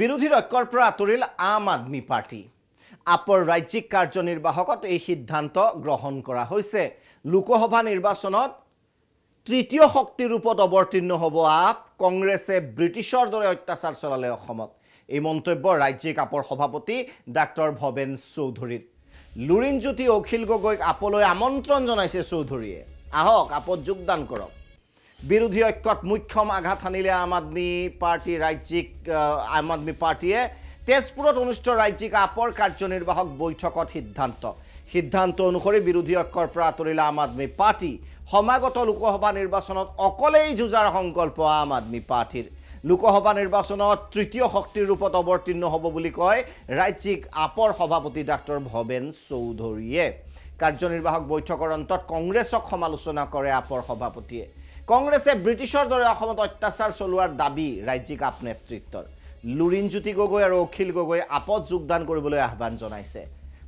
বিৰোধী ঐক্যৰ পৰা আঁতৰিল আম আদমি পাৰ্টি আপৰ ৰাজ্যিক কাৰ্যনিৰ্বাহকত এই সিদ্ধান্ত গ্ৰহণ কৰা হৈছে লোকসভা নিৰ্বাচনত তৃতীয় শক্তিৰ ৰূপত অৱতীৰ্ণ হব আপ কংগ্ৰেছে ব্ৰিটিছৰ দৰে অত্যাচাৰ চলালে অসমত এই মন্তব্য ৰাজ্যিক আপৰ সভাপতি ডাক্তৰ ভৱেন চৌধুৰীৰ লুৰিণজ্যোতি অখিল গগৈক আপলৈ আমন্ত্ৰণ জনাইছে চৌধুৰীয়ে আহক আপত যোগদান কৰক বিৰোধী ঐক্যত মুখ্যম আঘাত আনিলে আম আদমি পাৰ্টি ৰাজ্যিক আম আদমি পাৰ্টীয়ে তেজপুৰত অনুষ্ঠিত ৰাজ্যিক আপৰ কাৰ্যনিৰ্বাহক বৈঠকত সিদ্ধান্ত সিদ্ধান্ত অনুসৰি বিৰোধী ঐক্যৰ পৰা আঁতৰিলে আম আদমি পাৰ্টি সমাগত লোকসভা নিৰ্বাচনত অকলেই যুঁজাৰ সংকল্প আম আদমি পাৰ্টীৰ লোকসভা নিৰ্বাচনত তৃতীয় শক্তিৰ ৰূপত অৱতীৰ্ণ হব বুলি কয় ৰাজ্যিক আপৰ সভাপতি ডাক্তৰ ভৱেন চৌধুৰীয়ে কাৰ্যনিৰ্বাহক বৈঠকৰ অন্তত কংগ্ৰেছক সমালোচনা কৰে আপৰ সভাপতিয়ে কংগ্ৰেছে ব্ৰিটিছৰ দৰে অসমত অত্যাচাৰ চলোৱাৰ দাবী ৰাজ্যিক আপ নেতৃত্বৰ লুৰিণজ্যোতি গগৈ আৰু অখিল গগৈ আপদ যোগদান কৰিবলৈ আহ্বান জনাইছে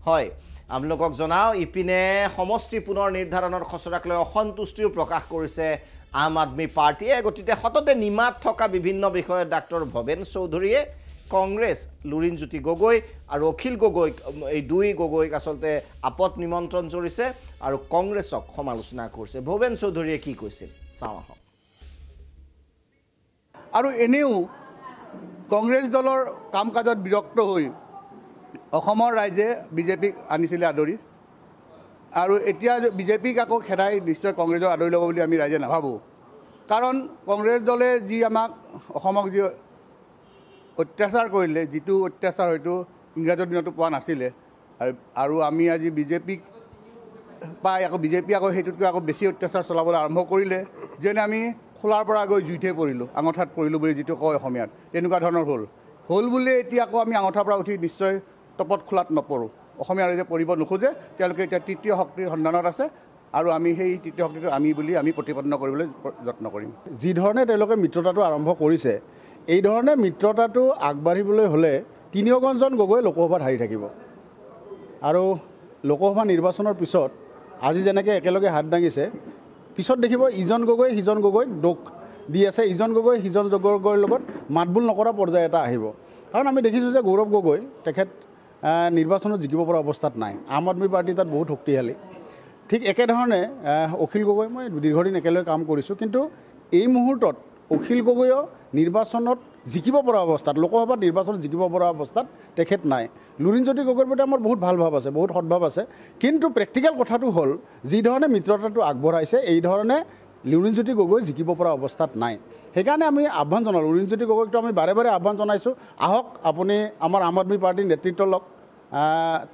হয় আপোনালোকক জনাওঁ ইপিনে সমষ্টি পুনৰ নিৰ্ধাৰণৰ খচৰাক লৈ অসন্তুষ্টিও প্ৰকাশ কৰিছে আম আদমী পাৰ্টীয়ে গতিকে সততে নিমাত থকা বিভিন্ন বিষয়ত ডাক্তৰ ভৱেন চৌধুৰীয়ে কংগ্ৰেছ লুৰিণজ্যোতি গগৈ আৰু অখিল গগৈক এই দুই গগৈক আচলতে আপদ নিমন্ত্ৰণ কৰিছে আৰু কংগ্ৰেছক সমালোচনা কৰিছে ভৱেন চৌধুৰীয়ে কি কৈছিল চাওঁ আহক আৰু এনেও কংগ্ৰেছ দলৰ কাম কাজত বিৰক্ত হৈ অসমৰ ৰাইজে বিজেপিক আনিছিলে আদৰি আৰু এতিয়া বিজেপিক আকৌ খেদাই নিশ্চয় কংগ্ৰেছক আদৰি ল'ব বুলি আমি ৰাইজে নাভাবোঁ কাৰণ কংগ্ৰেছ দলে যি আমাক অসমক যি অত্যাচাৰ কৰিলে যিটো অত্যাচাৰ হয়তো ইংৰাজৰ দিনতো পোৱা নাছিলে আৰু আমি আজি বিজেপিক পাই আকৌ বিজেপি আকৌ সেইটোতকৈ আকৌ বেছি অত্যাচাৰ চলাবলৈ আৰম্ভ কৰিলে যেনে আমি খোলাৰ পৰা গৈ জুইতহে পৰিলোঁ আঙঠাত পৰিলোঁ বুলি যিটো কয় অসমীয়াত তেনেকুৱা ধৰণৰ হ'ল হ'ল বুলিয়ে এতিয়া আকৌ আমি আঙঠাৰ পৰা উঠি নিশ্চয় তপত খোলাত নপৰোঁ অসমীয়া ৰাইজে পৰিব নোখোজে তেওঁলোকে এতিয়া তৃতীয় শক্তিৰ সন্ধানত আছে আৰু আমি সেই তৃতীয় শক্তিটো আমি বুলি আমি প্ৰতিপন্ন কৰিবলৈ যত্ন কৰিম যিধৰণে তেওঁলোকে মিত্ৰতাটো আৰম্ভ কৰিছে এইধৰণে মিত্ৰতাটো আগবাঢ়িবলৈ হ'লে তিনিওগঞ্জন গগৈ লোকসভাত হাৰি থাকিব আৰু লোকসভা নিৰ্বাচনৰ পিছত আজি যেনেকৈ একেলগে হাত দাঙিছে পিছত দেখিব ইজন গগৈ সিজন গগৈক দোষ দি আছে ইজন গগৈ সিজন গগৈৰ লগত মাতবোল নকৰা পৰ্যায় এটা আহিব কাৰণ আমি দেখিছোঁ যে গৌৰৱ গগৈ তেখেত নিৰ্বাচনত জিকিব পৰা অৱস্থাত নাই আম আদমী পাৰ্টি তাত বহুত শক্তিশালী ঠিক একেধৰণে অখিল গগৈ মই দীৰ্ঘদিন একেলগে কাম কৰিছোঁ কিন্তু এই মুহূৰ্তত অখিল গগৈও নিৰ্বাচনত জিকিব পৰা অৱস্থাত লোকসভাত নিৰ্বাচন জিকিব পৰা অৱস্থাত তেখেত নাই লুৰিণজ্যোতি গগৈৰ প্ৰতি আমাৰ বহুত ভাল ভাৱ আছে বহুত সদভাৱ আছে কিন্তু প্ৰেক্টিকেল কথাটো হ'ল যিধৰণে মিত্ৰতাটো আগবঢ়াইছে এইধৰণে লুৰিণজ্যোতি গগৈ জিকিব পৰা অৱস্থাত নাই সেইকাৰণে আমি আহ্বান জনালোঁ লুৰিণজ্যোতি গগৈকতো আমি বাৰে বাৰে আহ্বান জনাইছোঁ আহক আপুনি আমাৰ আম আদমি পাৰ্টীৰ নেতৃত্ব লওক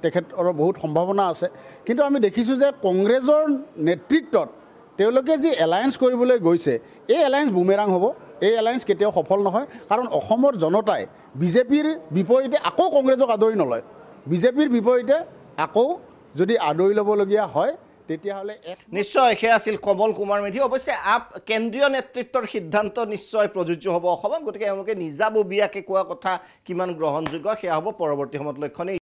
তেখেতৰ বহুত সম্ভাৱনা আছে কিন্তু আমি দেখিছোঁ যে কংগ্ৰেছৰ নেতৃত্বত তেওঁলোকে যি এলায়েন্স কৰিবলৈ গৈছে এই এলায়েন্স বুমেৰাং হ'ব এই এলায়েঞ্চ কেতিয়াও সফল নহয় কাৰণ অসমৰ জনতাই বিজেপিৰ বিপৰীতে আকৌ কংগ্ৰেছক আদৰি নলয় বিজেপিৰ বিপৰীতে আকৌ যদি আদৰি ল'বলগীয়া হয় তেতিয়াহ'লে নিশ্চয় সেয়া আছিল কমল কুমাৰ মেধি অৱশ্যে আপ কেন্দ্ৰীয় নেতৃত্বৰ সিদ্ধান্ত নিশ্চয় প্ৰযোজ্য হ'ব অসমত গতিকে এওঁলোকে নিজাববীয়াকৈ কোৱা কথা কিমান গ্ৰহণযোগ্য সেয়া হ'ব পৰৱৰ্তী সময়ত লক্ষণেই